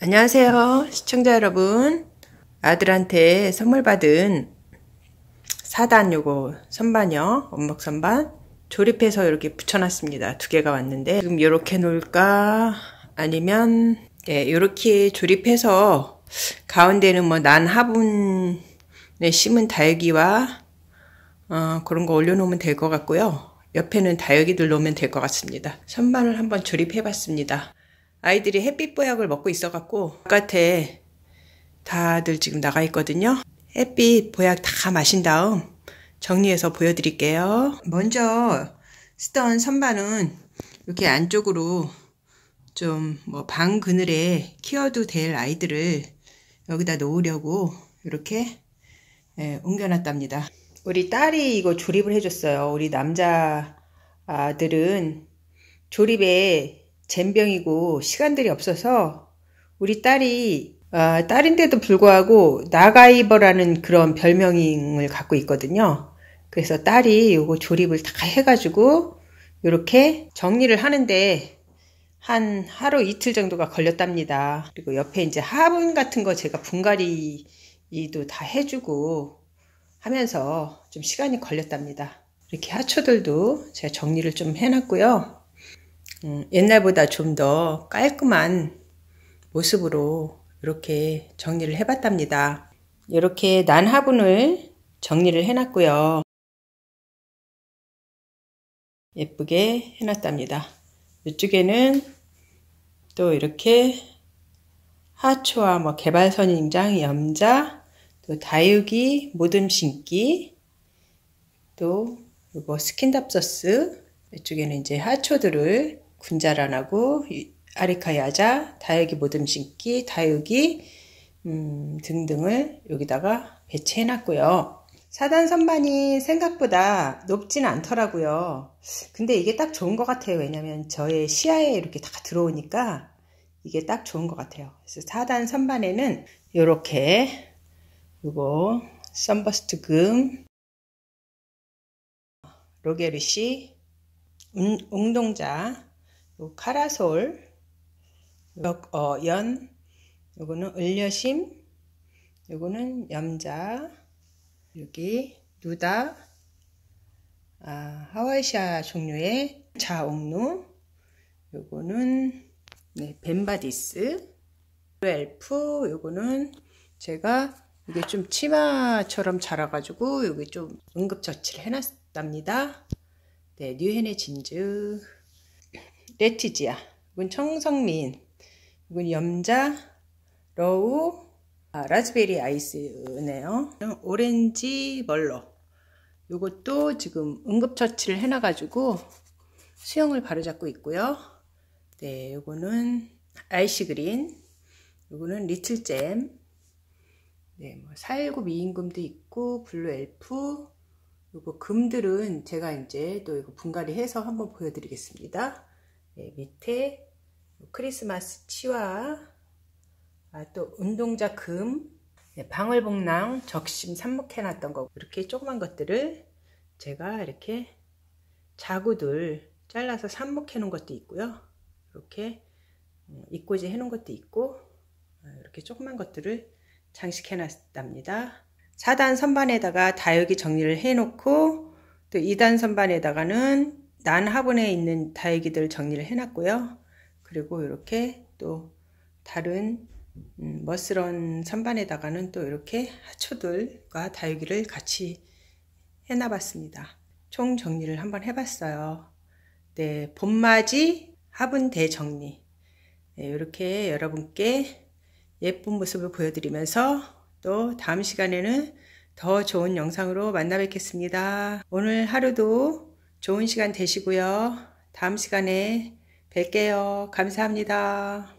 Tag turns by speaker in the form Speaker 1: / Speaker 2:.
Speaker 1: 안녕하세요 시청자 여러분 아들한테 선물 받은 4단 요거 선반이요 원목 선반 조립해서 이렇게 붙여놨습니다 두 개가 왔는데 지금 이렇게 놓을까 아니면 예, 이렇게 조립해서 가운데는 뭐 난화분에 심은 달기와 어, 그런 거 올려놓으면 될 것 같고요. 옆에는 다육이들 놓으면 될 것 같습니다. 선반을 한번 조립해봤습니다. 아이들이 햇빛 보약을 먹고 있어갖고 바깥에 다들 지금 나가 있거든요. 햇빛 보약 다 마신 다음 정리해서 보여드릴게요. 먼저 쓰던 선반은 이렇게 안쪽으로 좀 뭐 방 그늘에 키워도 될 아이들을 여기다 놓으려고 이렇게 예, 옮겨놨답니다. 우리 딸이 이거 조립을 해줬어요. 우리 남자 들은 조립에 잼병이고 시간들이 없어서 우리 딸이 아, 딸인데도 불구하고 나가이버라는 그런 별명을 갖고 있거든요. 그래서 딸이 이거 조립을 다 해가지고 이렇게 정리를 하는데 한 하루 이틀 정도가 걸렸답니다. 그리고 옆에 이제 화분 같은 거 제가 분갈이도 다 해주고 하면서 좀 시간이 걸렸답니다. 이렇게 하초들도 제가 정리를 좀 해놨고요. 음, 옛날보다 좀 더 깔끔한 모습으로 이렇게 정리를 해봤답니다. 이렇게 난 화분을 정리를 해놨고요. 예쁘게 해놨답니다. 이쪽에는 또 이렇게 하초와 뭐 개발선인장, 염자, 또 다육이 모듬 심기, 또 이거 뭐 스킨답서스 이쪽에는 그 이제 하초들을 군자라하고 아리카야자, 다육이 모듬 심기, 다육이 음, 등등을 여기다가 배치해놨고요. 사단 선반이 생각보다 높진 않더라고요. 근데 이게 딱 좋은 것 같아요. 왜냐면 저의 시야에 이렇게 다 들어오니까 이게 딱 좋은 것 같아요. 그래서 사단 선반에는 이렇게 그리고 선버스트 금, 로게르시, 음, 웅동자 카라솔, 어, 연, 요거는 을려심, 요거는 염자, 여기 누다, 아, 하와이샤 종류의 자옥루, 요거는 네, 벤바디스, 엘프, 요거는 제가 이게 좀 치마처럼 자라가지고 여기 좀 응급처치를 해놨답니다. 네, 뉴헨의 진주. 레티지아. 이건 청성민. 이건 염자. 러우. 아, 라즈베리 아이스네요. 오렌지 멀로. 이것도 지금 응급처치를 해놔가지고 수영을 바로잡고 있고요. 네, 이거는 아이시 그린. 이거는 리틀 잼. 네, 뭐419 미인금도 있고 블루 엘프 그리고 금들은 제가 이제 또 이거 분갈이 해서 한번 보여드리겠습니다. 네, 밑에 크리스마스 치와 아, 또 운동자 금 네, 방울복랑 적심 삽목해 놨던 거 이렇게 조그만 것들을 제가 이렇게 자구들 잘라서 삽목해 놓은 것도 있고요. 이렇게 어, 입꼬지 해 놓은 것도 있고 어, 이렇게 조그만 것들을 장식해 놨답니다. 4단 선반에다가 다육이 정리를 해 놓고 또 2단 선반에다가는 난 화분에 있는 다육이들 정리를 해 놨고요. 그리고 이렇게 또 다른 음, 멋스런 선반에다가는 또 이렇게 하초들과 다육이를 같이 해놔 봤습니다. 총 정리를 한번 해봤어요. 네, 봄맞이 화분 대정리 네, 이렇게 여러분께 예쁜 모습을 보여드리면서 또 다음 시간에는 더 좋은 영상으로 만나 뵙겠습니다. 오늘 하루도 좋은 시간 되시고요. 다음 시간에 뵐게요. 감사합니다.